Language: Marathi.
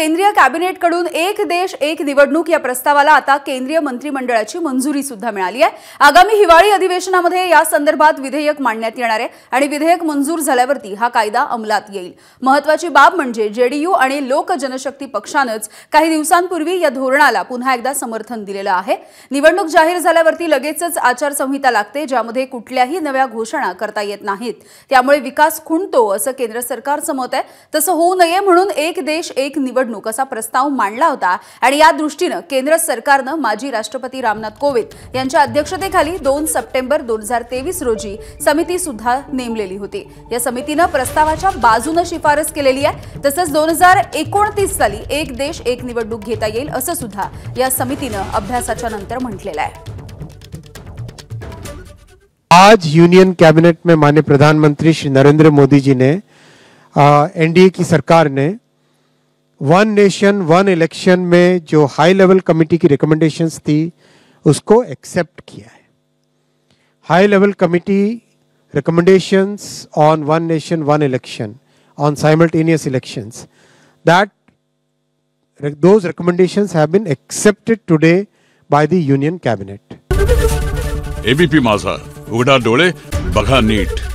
केंद्रीय कॅबिनेटकडून एक देश एक निवडणूक या प्रस्तावाला आता केंद्रीय मंत्रिमंडळाची मंजुरी सुद्धा मिळाली आहे आगामी हिवाळी अधिवेशनामध्ये या संदर्भात विधेयक मांडण्यात येणार आहे आणि विधेयक मंजूर झाल्यावरती हा कायदा अंमलात येईल महत्वाची बाब म्हणजे जेडीयू आणि लोक जनशक्ती पक्षानंच काही दिवसांपूर्वी या धोरणाला पुन्हा एकदा समर्थन दिलेलं आहे निवडणूक जाहीर झाल्यावरती लगेचच आचारसंहिता लागते ज्यामध्ये कुठल्याही नव्या घोषणा करता येत नाहीत त्यामुळे विकास खुंटतो असं केंद्र सरकारचं मत आहे तसं होऊ नये म्हणून एक देश एक निवडणूक निवडणूक असा प्रस्ताव मांडला होता आणि या दृष्टीनं केंद्र सरकारनं माजी राष्ट्रपती रामनाथ कोविंद यांच्या अध्यक्षतेखाली दोन सप्टेंबर दोन रोजी समिती सुद्धा नेमलेली होती या समितीनं प्रस्तावाच्या बाजूनं शिफारस केलेली आहे तसंच दोन साली एक देश एक निवडणूक घेता येईल असं सुद्धा या समितीनं अभ्यासाच्या नंतर म्हटलेलं आहे आज यूनियन कैबिनेट में माननीय प्रधानमंत्री श्री नरेंद्र मोदी जी ने एनडीए की सरकार ने वन नेशन वन इलेक्शन में जो हाई लेवल कमेटी की रिकमेंडेशंस थी उसको एक्सेप्ट किया है high level committee recommendations on one nation one election on simultaneous election that those recommendations been accepted today by the union cabinet ABP Majha उघडा डोळे बघा नीट